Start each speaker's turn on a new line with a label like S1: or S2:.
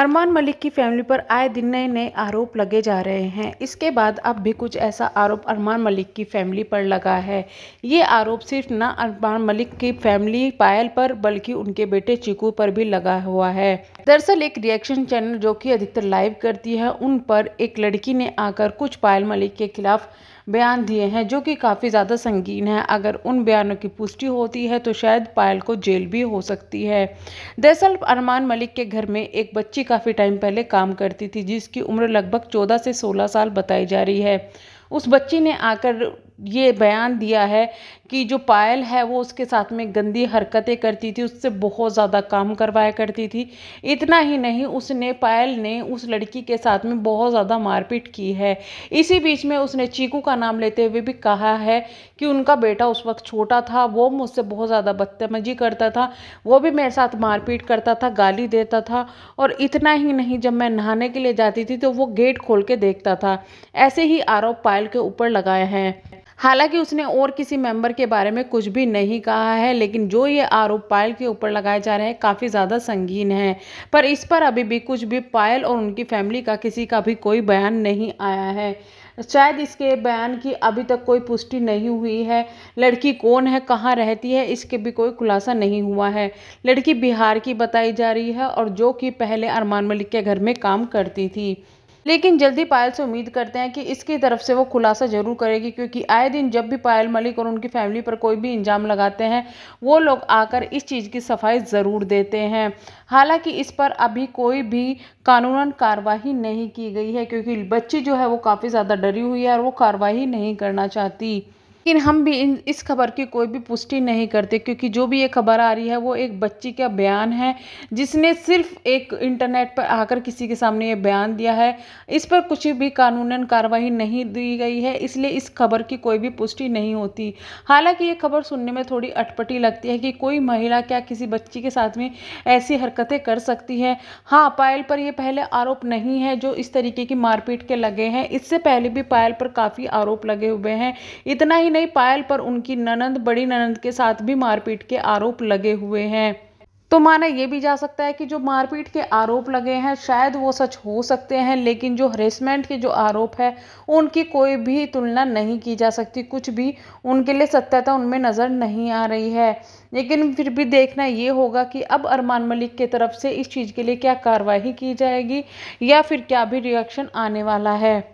S1: अरमान मलिक की फैमिली पर आए दिन नए नए आरोप लगे जा रहे हैं इसके बाद अब भी कुछ ऐसा आरोप अरमान मलिक की फैमिली पर लगा है ये आरोप सिर्फ ना अरमान मलिक की फैमिली पायल पर बल्कि उनके बेटे चिकू पर भी लगा हुआ है दरअसल एक रिएक्शन चैनल जो कि अधिकतर लाइव करती है उन पर एक लड़की ने आकर कुछ पायल मलिक के खिलाफ बयान दिए हैं जो कि काफ़ी ज़्यादा संगीन है अगर उन बयानों की पुष्टि होती है तो शायद पायल को जेल भी हो सकती है दरअसल अरमान मलिक के घर में एक बच्ची काफ़ी टाइम पहले काम करती थी जिसकी उम्र लगभग चौदह से सोलह साल बताई जा रही है उस बच्ची ने आकर ये बयान दिया है कि जो पायल है वो उसके साथ में गंदी हरकतें करती थी उससे बहुत ज़्यादा काम करवाया करती थी इतना ही नहीं उसने पायल ने उस लड़की के साथ में बहुत ज़्यादा मारपीट की है इसी बीच में उसने चीकू का का नाम लेते हुए भी कहा है कि उनका बेटा उस वक्त छोटा था वो मुझसे बहुत ज़्यादा बदतमीजी करता था वो भी मेरे साथ मारपीट करता था गाली देता था और इतना ही नहीं जब मैं नहाने के लिए जाती थी तो वो गेट खोल के देखता था ऐसे ही आरोप पायल के ऊपर लगाए हैं हालांकि उसने और किसी मेंबर के बारे में कुछ भी नहीं कहा है लेकिन जो ये आरोप पायल के ऊपर लगाए जा रहे हैं काफ़ी ज़्यादा संगीन है पर इस पर अभी भी कुछ भी पायल और उनकी फैमिली का किसी का भी कोई बयान नहीं आया है शायद इसके बयान की अभी तक कोई पुष्टि नहीं हुई है लड़की कौन है कहाँ रहती है इसके भी कोई खुलासा नहीं हुआ है लड़की बिहार की बताई जा रही है और जो कि पहले अरमान मलिक के घर में काम करती थी लेकिन जल्दी पायल से उम्मीद करते हैं कि इसकी तरफ से वो खुलासा जरूर करेगी क्योंकि आए दिन जब भी पायल मलिक और उनकी फैमिली पर कोई भी इंजाम लगाते हैं वो लोग आकर इस चीज़ की सफाई ज़रूर देते हैं हालांकि इस पर अभी कोई भी कानूनन कार्रवाई नहीं की गई है क्योंकि बच्ची जो है वो काफ़ी ज़्यादा डरी हुई है और वो कार्रवाई नहीं करना चाहती लेकिन हम भी इन इस खबर की कोई भी पुष्टि नहीं करते क्योंकि जो भी ये खबर आ रही है वो एक बच्ची का बयान है जिसने सिर्फ एक इंटरनेट पर आकर किसी के सामने ये बयान दिया है इस पर कुछ भी कानूनन कार्रवाई नहीं दी गई है इसलिए इस खबर की कोई भी पुष्टि नहीं होती हालांकि ये खबर सुनने में थोड़ी अटपटी लगती है कि कोई महिला क्या किसी बच्ची के साथ में ऐसी हरकतें कर सकती है हाँ पायल पर यह पहले आरोप नहीं है जो इस तरीके की मारपीट के लगे हैं इससे पहले भी पायल पर काफ़ी आरोप लगे हुए हैं इतना ही नहीं पायल पर उनकी ननंद बड़ी ननंद के साथ भी मारपीट के आरोप लगे हुए हैं तो माना यह भी जा सकता है कि जो मारपीट के आरोप लगे हैं शायद वो सच हो सकते हैं लेकिन जो हरेसमेंट के जो आरोप है उनकी कोई भी तुलना नहीं की जा सकती कुछ भी उनके लिए सत्यता उनमें नज़र नहीं आ रही है लेकिन फिर भी देखना ये होगा कि अब अरमान मलिक के तरफ से इस चीज़ के लिए क्या कार्रवाई की जाएगी या फिर क्या भी रिएक्शन आने वाला है